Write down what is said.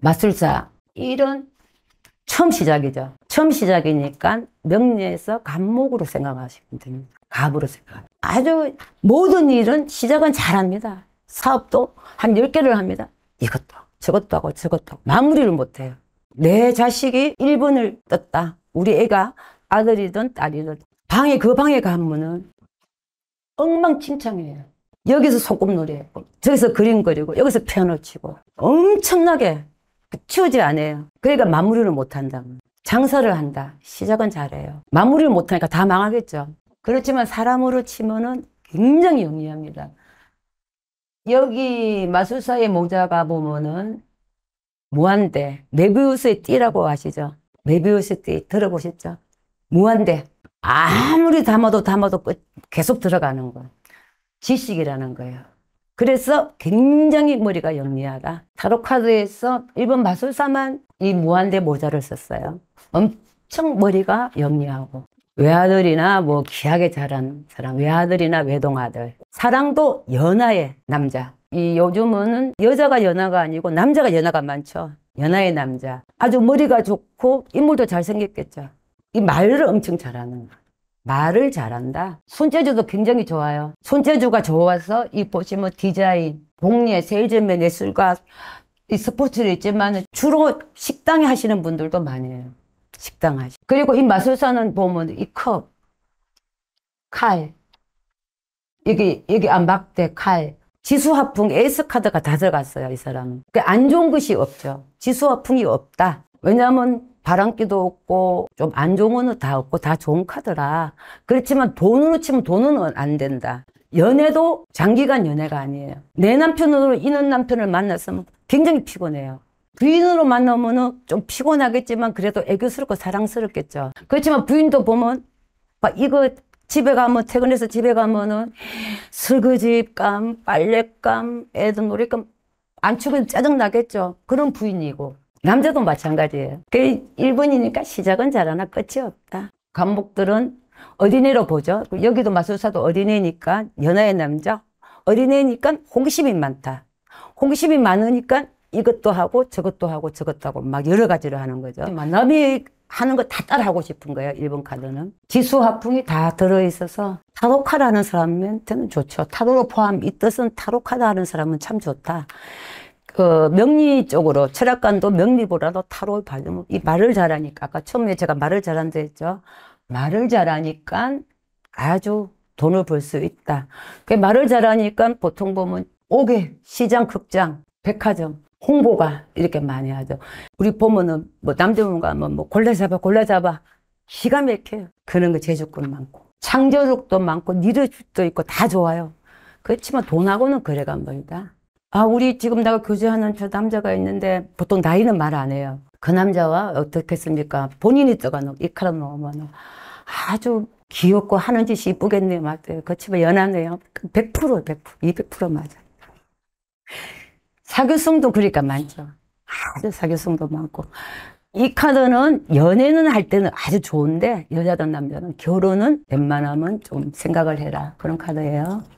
마술사 일은 처음 시작이죠. 처음 시작이니까 명리에서 갑목으로 생각하시면 됩니다. 갑으로 생각. 하면 아주 모든 일은 시작은 잘합니다. 사업도 한 열개를 합니다. 이것도 저것도 하고 저것도 마무리를 못해요. 내 자식이 1번을 떴다. 우리 애가 아들이든 딸이든 방에 그 방에 가면은 엉망진창이에요. 여기서 소꿉놀이 했고 저기서 그림그리고 여기서 피아노 치고 엄청나게 치우지 않아요. 그러니까 마무리를 못 한다. 장사를 한다. 시작은 잘해요. 마무리를 못 하니까 다 망하겠죠. 그렇지만 사람으로 치면은 굉장히 용이합니다 여기 마술사의 모자가 보면은 무한대, 메비우스의 띠라고 아시죠? 메비우스의 띠 들어보셨죠? 무한대. 아무리 담아도 담아도 끝, 계속 들어가는 거. 예요 지식이라는 거예요. 그래서 굉장히 머리가 영리하다. 타로 카드에서 일본 마술사만 이 무한대 모자를 썼어요. 엄청 머리가 영리하고 외아들이나 뭐 귀하게 자란 사람, 외아들이나 외동아들. 사랑도 연하의 남자. 이 요즘은 여자가 연하가 아니고 남자가 연하가 많죠. 연하의 남자. 아주 머리가 좋고 인물도 잘생겼겠죠. 이 말을 엄청 잘하는 거. 말을 잘한다. 손재주도 굉장히 좋아요. 손재주가 좋아서 이 보시면 뭐 디자인, 복리의 세일즈맨 예술과이 스포츠도 있지만 주로 식당에 하시는 분들도 많이 해요. 식당 하시. 그리고 이 마술사는 보면 이 컵, 칼, 여기 여기 안막대 칼, 지수화풍 에이스 카드가 다 들어갔어요. 이 사람은. 그안 좋은 것이 없죠. 지수화풍이 없다. 왜냐하면 바람기도 없고 좀 안 좋은 거는 다 없고 다 좋은 카더라 그렇지만 돈으로 치면 돈은 안 된다 연애도 장기간 연애가 아니에요 내 남편으로 이런 남편을 만났으면 굉장히 피곤해요 부인으로 만나면 은좀 피곤하겠지만 그래도 애교스럽고 사랑스럽겠죠 그렇지만 부인도 보면 막 이거 집에 가면 퇴근해서 집에 가면은 설거지감 빨래감 애들 놀이감 안 추면 짜증 나겠죠 그런 부인이고 남자도 마찬가지예요. 그 일본이니까 시작은 잘하나 끝이 없다. 감독들은 어린애로 보죠. 여기도 마술사도 어린애니까 연하의 남자, 어린애니까 호심이 많다. 호심이 많으니까 이것도 하고 저것도 하고 저것도 하고 막 여러 가지를 하는 거죠. 남이 하는 거 다 따라하고 싶은 거예요. 일본 카드는. 지수화풍이 다 들어있어서 타로카라는 사람한테는 좋죠. 타로로 포함 이 뜻은 타로카드 하는 사람은 참 좋다. 그 명리적으로 철학관도 명리보다도 타로 를발면이 말을 잘하니까 아까 처음에 제가 말을 잘한다 했죠. 말을 잘하니까 아주 돈을 벌 수 있다. 그 말을 잘하니까 보통 보면 옥외 시장, 극장, 백화점, 홍보가 이렇게 많이 하죠. 우리 보면은 뭐남자분가 하면 뭐, 뭐 골라 잡아, 골라 잡아. 기가 막혀요. 그런 거 제주꾼 많고. 창조력도 많고, 니르도 있고 다 좋아요. 그렇지만 돈하고는 거래가 안 보인다. 아, 우리 지금 내가 교제하는 저 남자가 있는데 보통 나이는 말 안 해요. 그 남자와 어떻겠습니까? 본인이 떠가는 이카라 놓으면 아주 귀엽고 하는 짓이 이쁘겠네요. 맞아요. 거침에 연하네요. 100%, 100%, 200% 맞아요. 사교성도 그러니까 많죠. 아주 사교성도 많고. 이 카드는 연애는 할 때는 아주 좋은데 여자든 남자든 결혼은 웬만하면 좀 생각을 해라. 그런 카드예요.